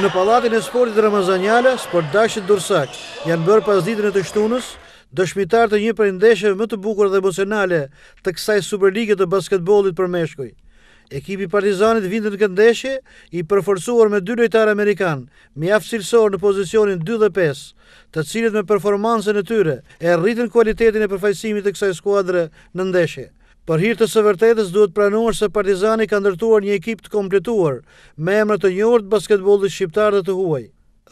Në palatin e sportit Ramazanjala, sport dursak, janë bërë pas ditën e të shtunës, dëshmitar të një për ndeshe më të bukur dhe emocionale të kësaj superligit të basketbolit për meshkoj. Ekipi partizanit vindën këtë ndeshe i përforsuar me dy lojtarë Amerikan, me jafë cilësor në pozicionin 2 dhe 5, të cilët me performansën e tyre e rritën kualitetin e përfajsimit të kësaj skuadre në ndeshe. Për hirtës së vërtetës duhet pranuar se partizani ka ndërtuar një ekip të kompletuar me emrë të njërët të basketbolit shqiptar dhe të huaj.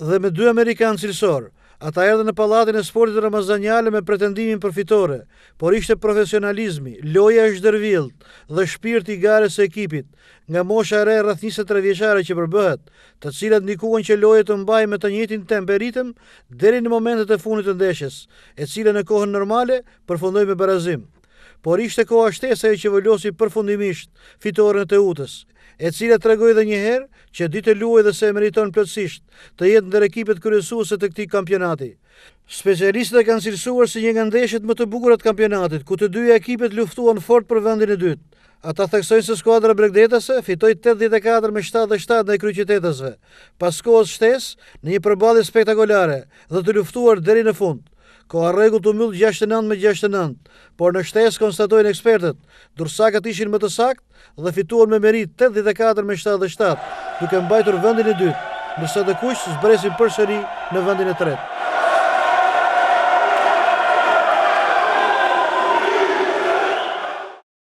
Dhe me dy Amerikanë cilësor, ata erdhe në palatin e sportit Ramazanjale me pretendimin përfitore, por ishte profesionalizmi, loja është dërvild dhe shpirt i gare së ekipit, nga mosha e re njëse 23 vjeqare që përbëhet, të cilat nikuan që loja të mbaj me të njëtin temperitem deri në momentet e funit të ndeshes, e cile në kohën normale përfundoj me barazim por ishte koha shtesa e që vëllosi përfundimisht fitorën e të utës, e cilë të regoj dhe njëherë që ditë e luaj dhe se e meriton plëtsisht të jetë në ekipet kërësuse të këti kampionati. Specialistët e kanë cilësuar si një gëndeshet më të bukurat kampionatit, ku të dy e ekipet luftuan fort për vendin e dytë. Ata theksojnë se skuadra bregdetese fitoj 84 me 77 në e kryqitetesve, pas kohës shtes në një përbadi spektakolare dhe të luftuar dheri në fundë ka rregull të mbyll 69 me 69, por në shtesë konstatojnë ekspertët, dorsakët ishin më të saktë dhe fituan me merit 84 me 77, duke mbajtur vendin e dytë, ndërsa të së zbresin përsëri në vendin e tretë.